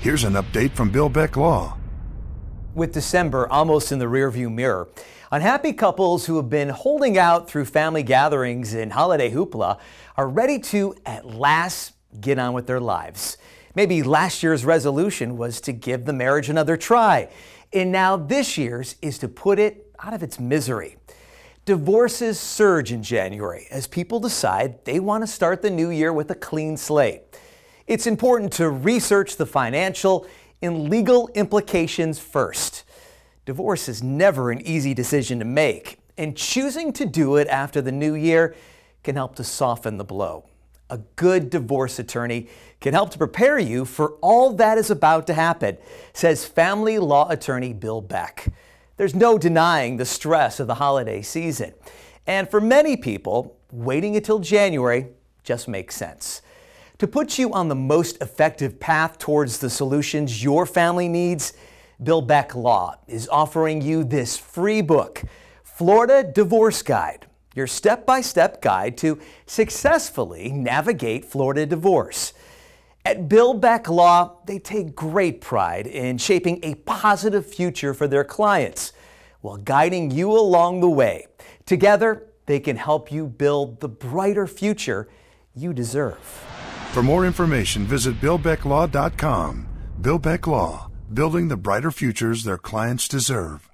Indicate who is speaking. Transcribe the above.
Speaker 1: Here's an update from Bill Beck Law. With December almost in the rearview mirror, unhappy couples who have been holding out through family gatherings and holiday hoopla are ready to at last get on with their lives. Maybe last year's resolution was to give the marriage another try, and now this year's is to put it out of its misery. Divorces surge in January as people decide they want to start the new year with a clean slate. It's important to research the financial and legal implications first. Divorce is never an easy decision to make, and choosing to do it after the new year can help to soften the blow. A good divorce attorney can help to prepare you for all that is about to happen, says family law attorney Bill Beck. There's no denying the stress of the holiday season. And for many people, waiting until January just makes sense. To put you on the most effective path towards the solutions your family needs, Bill Beck Law is offering you this free book, Florida Divorce Guide, your step by step guide to successfully navigate Florida divorce. At Bill Beck Law, they take great pride in shaping a positive future for their clients while guiding you along the way. Together, they can help you build the brighter future you deserve. For more information, visit BillBeckLaw.com. Bill Beck Law, building the brighter futures their clients deserve.